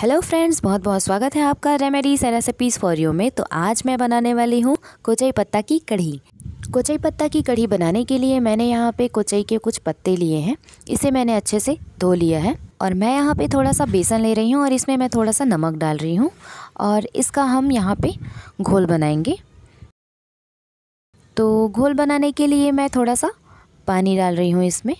Hello friends बहुत बहुत स्वागत है आपका remedies and recipes for you में तो आज मैं बनाने वाली हूँ कोचई पत्ता की कढ़ी कोचई पत्ता की कढ़ी बनाने के लिए मैंने यहाँ पे कोचई के कुछ पत्ते लिए हैं इसे मैंने अच्छे से धो लिया है और मैं यहाँ पे थोड़ा सा बेसन ले रही हूँ और इसमें मैं थोड़ा सा नमक डाल रही हूँ और इसका हम यहाँ पर घोल बनाएंगे तो घोल बनाने के लिए मैं थोड़ा सा पानी डाल रही हूँ इसमें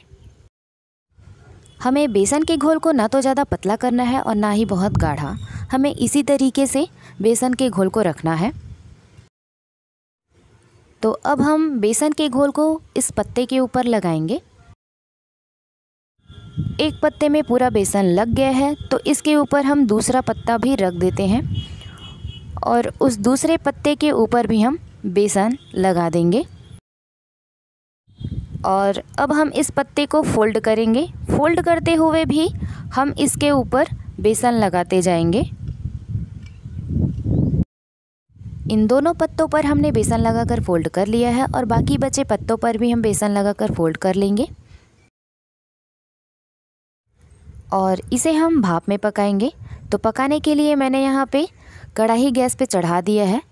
हमें बेसन के घोल को ना तो ज़्यादा पतला करना है और ना ही बहुत गाढ़ा हमें इसी तरीके से बेसन के घोल को रखना है तो अब हम बेसन के घोल को इस पत्ते के ऊपर लगाएंगे एक पत्ते में पूरा बेसन लग गया है तो इसके ऊपर हम दूसरा पत्ता भी रख देते हैं और उस दूसरे पत्ते के ऊपर भी हम बेसन लगा देंगे और अब हम इस पत्ते को फोल्ड करेंगे फोल्ड करते हुए भी हम इसके ऊपर बेसन लगाते जाएंगे इन दोनों पत्तों पर हमने बेसन लगाकर फोल्ड कर लिया है और बाकी बचे पत्तों पर भी हम बेसन लगाकर फोल्ड कर लेंगे और इसे हम भाप में पकाएंगे तो पकाने के लिए मैंने यहाँ पे कढ़ाई गैस पे चढ़ा दिया है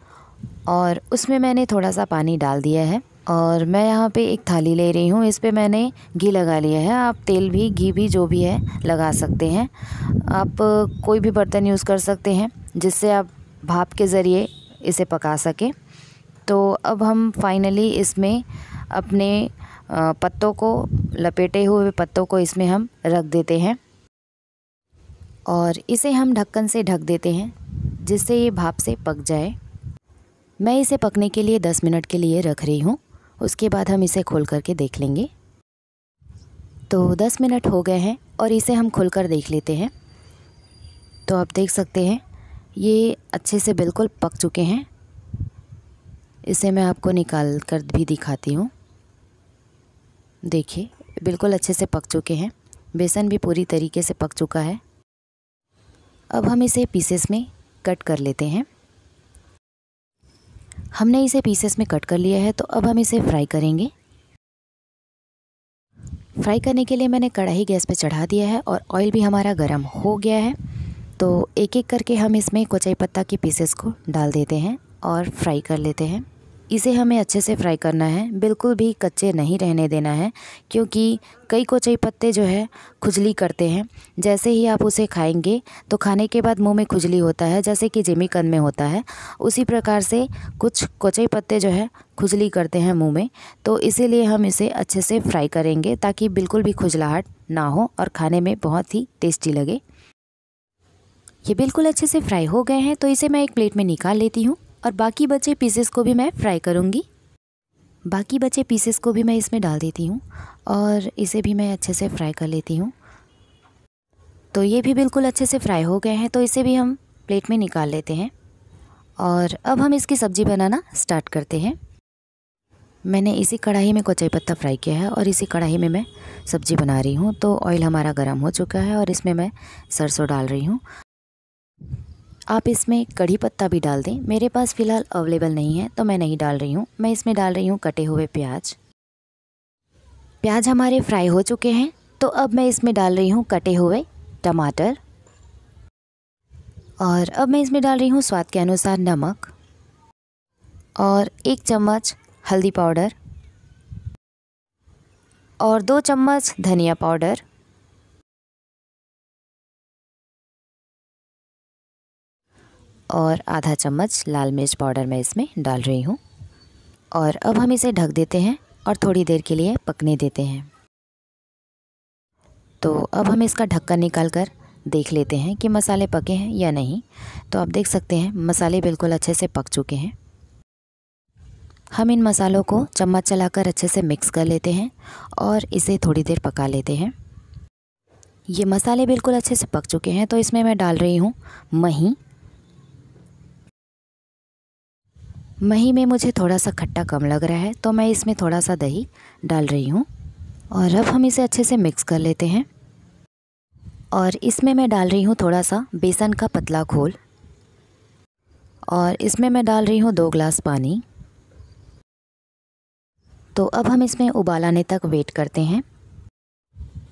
और उसमें मैंने थोड़ा सा पानी डाल दिया है और मैं यहाँ पे एक थाली ले रही हूँ इस पर मैंने घी लगा लिया है आप तेल भी घी भी जो भी है लगा सकते हैं आप कोई भी बर्तन यूज़ कर सकते हैं जिससे आप भाप के ज़रिए इसे पका सकें तो अब हम फाइनली इसमें अपने पत्तों को लपेटे हुए पत्तों को इसमें हम रख देते हैं और इसे हम ढक्कन से ढक देते हैं जिससे ये भाप से पक जाए मैं इसे पकने के लिए 10 मिनट के लिए रख रही हूँ उसके बाद हम इसे खोल करके देख लेंगे तो 10 मिनट हो गए हैं और इसे हम खोल कर देख लेते हैं तो आप देख सकते हैं ये अच्छे से बिल्कुल पक चुके हैं इसे मैं आपको निकाल कर भी दिखाती हूँ देखिए बिल्कुल अच्छे से पक चुके हैं बेसन भी पूरी तरीके से पक चुका है अब हम इसे पीसेस में कट कर लेते हैं हमने इसे पीसेस में कट कर लिया है तो अब हम इसे फ्राई करेंगे फ्राई करने के लिए मैंने कढ़ाई गैस पे चढ़ा दिया है और ऑयल भी हमारा गर्म हो गया है तो एक एक करके हम इसमें कोचाई पत्ता के पीसेस को डाल देते हैं और फ्राई कर लेते हैं इसे हमें अच्छे से फ्राई करना है बिल्कुल भी कच्चे नहीं रहने देना है क्योंकि कई कोचई पत्ते जो है खुजली करते हैं जैसे ही आप उसे खाएंगे तो खाने के बाद मुंह में खुजली होता है जैसे कि कन में होता है उसी प्रकार से कुछ कोचई पत्ते जो है खुजली करते हैं मुंह में तो इसीलिए हम इसे अच्छे से फ्राई करेंगे ताकि बिल्कुल भी खुजलाहट ना हो और खाने में बहुत ही टेस्टी लगे ये बिल्कुल अच्छे से फ्राई हो गए हैं तो इसे मैं एक प्लेट में निकाल लेती हूँ और बाकी बचे पीसेस को भी मैं फ्राई करूँगी बाकी बचे पीसेस को भी मैं इसमें डाल देती हूँ और इसे भी मैं अच्छे से फ्राई कर लेती हूँ तो ये भी बिल्कुल अच्छे से फ्राई हो गए हैं तो इसे भी हम प्लेट में निकाल लेते हैं और अब हम इसकी सब्ज़ी बनाना स्टार्ट करते हैं मैंने इसी कढ़ाई में कोचाई पत्ता फ्राई किया है और इसी कढ़ाई में मैं सब्ज़ी बना रही हूँ तो ऑयल हमारा गर्म हो चुका है और इसमें मैं सरसों डाल रही हूँ आप इसमें कढ़ी पत्ता भी डाल दें मेरे पास फ़िलहाल अवेलेबल नहीं है तो मैं नहीं डाल रही हूँ मैं इसमें डाल रही हूँ कटे हुए प्याज प्याज हमारे फ्राई हो चुके हैं तो अब मैं इसमें डाल रही हूँ कटे हुए टमाटर और अब मैं इसमें डाल रही हूँ स्वाद के अनुसार नमक और एक चम्मच हल्दी पाउडर और दो चम्मच धनिया पाउडर और आधा चम्मच लाल मिर्च पाउडर मैं इसमें डाल रही हूँ और अब हम इसे ढक देते हैं और थोड़ी देर के लिए पकने देते हैं तो अब हम इसका ढक्कन निकाल कर देख लेते हैं कि मसाले पके हैं या नहीं तो आप देख सकते हैं मसाले बिल्कुल अच्छे से पक चुके हैं हम इन मसालों को चम्मच चलाकर अच्छे से मिक्स कर लेते हैं और इसे थोड़ी देर पका लेते हैं ये मसाले बिल्कुल अच्छे से पक चुके हैं तो इसमें मैं डाल रही हूँ मही मही में मुझे थोड़ा सा खट्टा कम लग रहा है तो मैं इसमें थोड़ा सा दही डाल रही हूँ और अब हम इसे अच्छे से मिक्स कर लेते हैं और इसमें मैं डाल रही हूँ थोड़ा सा बेसन का पतला घोल और इसमें मैं डाल रही हूँ दो ग्लास पानी तो अब हम इसमें उबाल आने तक वेट करते हैं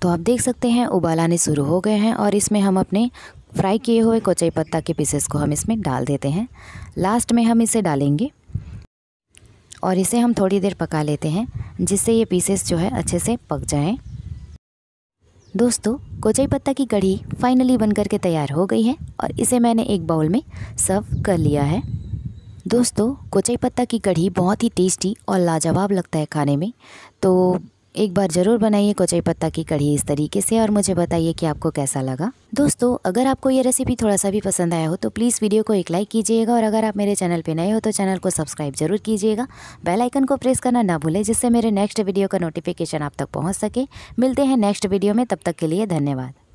तो आप देख सकते हैं उबाल आने शुरू हो गए हैं और इसमें हम अपने फ्राई किए हुए कोचई पत्ता के पीसेस को हम इसमें डाल देते हैं लास्ट में हम इसे डालेंगे और इसे हम थोड़ी देर पका लेते हैं जिससे ये पीसेस जो है अच्छे से पक जाएं। दोस्तों कोचई पत्ता की कढ़ी फाइनली बनकर के तैयार हो गई है और इसे मैंने एक बाउल में सर्व कर लिया है दोस्तों कोचई पत्ता की कढ़ी बहुत ही टेस्टी और लाजवाब लगता है खाने में तो एक बार ज़रूर बनाइए कोचई पत्ता की कढ़ी इस तरीके से और मुझे बताइए कि आपको कैसा लगा दोस्तों अगर आपको ये रेसिपी थोड़ा सा भी पसंद आया हो तो प्लीज़ वीडियो को एक लाइक कीजिएगा और अगर आप मेरे चैनल पर नए हो तो चैनल को सब्सक्राइब जरूर कीजिएगा बेल आइकन को प्रेस करना ना भूलें जिससे मेरे नेक्स्ट वीडियो का नोटिफिकेशन आप तक पहुँच सके मिलते हैं नेक्स्ट वीडियो में तब तक के लिए धन्यवाद